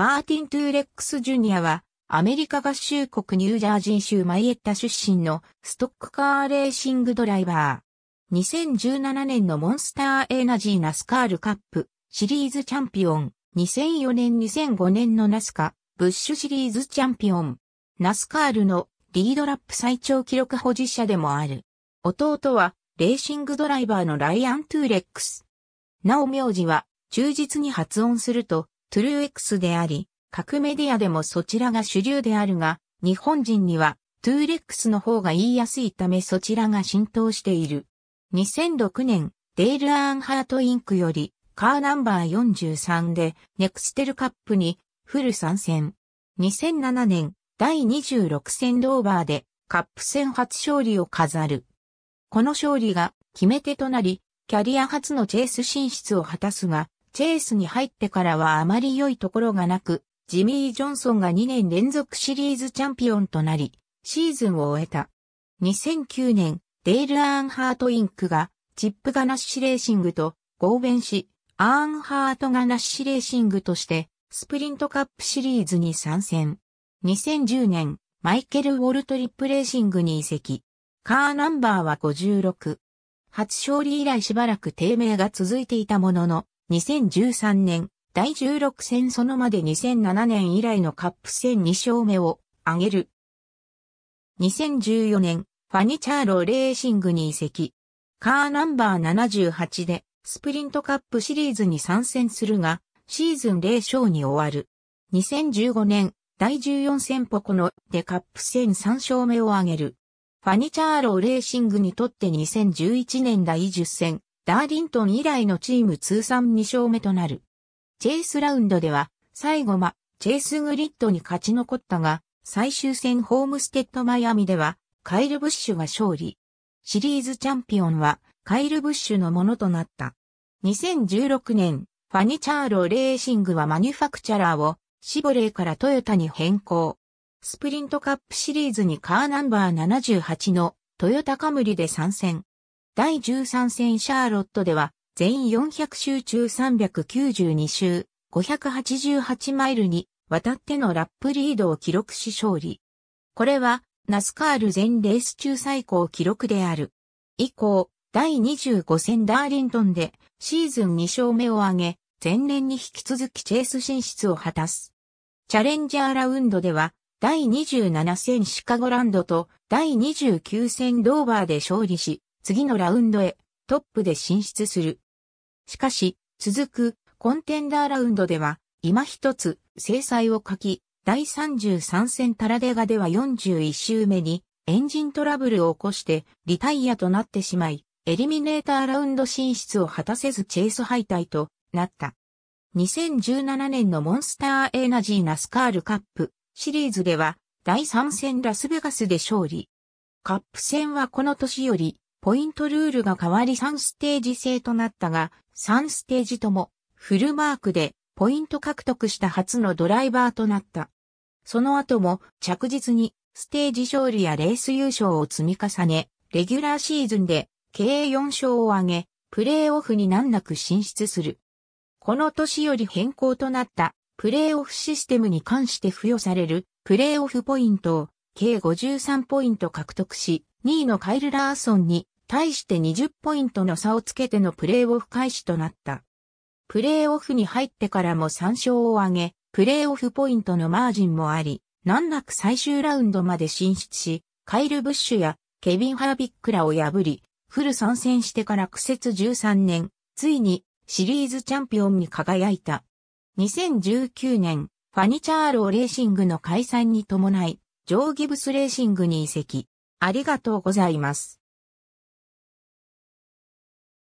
マーティン・トゥーレックス・ジュニアは、アメリカ合衆国ニュージャージー州マイエッタ出身のストックカーレーシングドライバー。2017年のモンスターエナジーナスカールカップシリーズチャンピオン。2004年2005年のナスカブッシュシリーズチャンピオン。ナスカールのリードラップ最長記録保持者でもある。弟はレーシングドライバーのライアン・トゥーレックス。なお名字は忠実に発音するとトゥルー X であり、各メディアでもそちらが主流であるが、日本人にはトゥーレックスの方が言いやすいためそちらが浸透している。2006年、デール・アーンハート・インクより、カーナンバー43で、ネクステルカップに、フル参戦。2007年、第26戦ドーバーで、カップ戦初勝利を飾る。この勝利が、決め手となり、キャリア初のチェイス進出を果たすが、チェイスに入ってからはあまり良いところがなく、ジミー・ジョンソンが2年連続シリーズチャンピオンとなり、シーズンを終えた。2009年、デール・アーンハート・インクが、チップ・ガナッシュ・レーシングと合弁し、アーンハート・ガナッシュ・レーシングとして、スプリントカップシリーズに参戦。2010年、マイケル・ウォルト・リップ・レーシングに移籍。カーナンバーは56。初勝利以来しばらく低迷が続いていたものの、2013年、第16戦そのまで2007年以来のカップ戦2勝目を挙げる。2014年、ファニチャーロレーシングに移籍。カーナンバー78でスプリントカップシリーズに参戦するが、シーズン0勝に終わる。2015年、第14戦ポコノでカップ戦3勝目を挙げる。ファニチャーロレーシングにとって2011年第10戦、ダーリントン以来のチーム通算2勝目となる。チェイスラウンドでは、最後ま、チェイスグリッドに勝ち残ったが、最終戦ホームステッドマイアミでは、カイル・ブッシュが勝利。シリーズチャンピオンは、カイル・ブッシュのものとなった。2016年、ファニチャーロレーシングはマニュファクチャラーを、シボレーからトヨタに変更。スプリントカップシリーズにカーナンバー78のトヨタカムリで参戦。第13戦シャーロットでは、全400周中392周、588マイルに渡ってのラップリードを記録し勝利。これは、ナスカール全レース中最高記録である。以降、第25戦ダーリントンでシーズン2勝目を挙げ、前年に引き続きチェイス進出を果たす。チャレンジャーラウンドでは、第27戦シカゴランドと第29戦ドーバーで勝利し、次のラウンドへトップで進出する。しかし、続くコンテンダーラウンドでは、今一つ制裁を書き、第33戦タラデガでは41周目にエンジントラブルを起こしてリタイアとなってしまい、エリミネーターラウンド進出を果たせずチェイス敗退となった。2017年のモンスターエナジーナスカールカップシリーズでは第3戦ラスベガスで勝利。カップ戦はこの年よりポイントルールが変わり3ステージ制となったが、3ステージともフルマークでポイント獲得した初のドライバーとなった。その後も着実にステージ勝利やレース優勝を積み重ね、レギュラーシーズンで計4勝を挙げ、プレーオフに難なく進出する。この年より変更となったプレーオフシステムに関して付与されるプレーオフポイントを計53ポイント獲得し、2位のカイル・ラーソンに対して20ポイントの差をつけてのプレーオフ開始となった。プレーオフに入ってからも3勝を挙げ、プレーオフポイントのマージンもあり、難なく最終ラウンドまで進出し、カイル・ブッシュやケビン・ハービックらを破り、フル参戦してから苦節13年、ついにシリーズチャンピオンに輝いた。2019年、ファニチャーローレーシングの解散に伴い、ジョー・ギブスレーシングに移籍。ありがとうございます。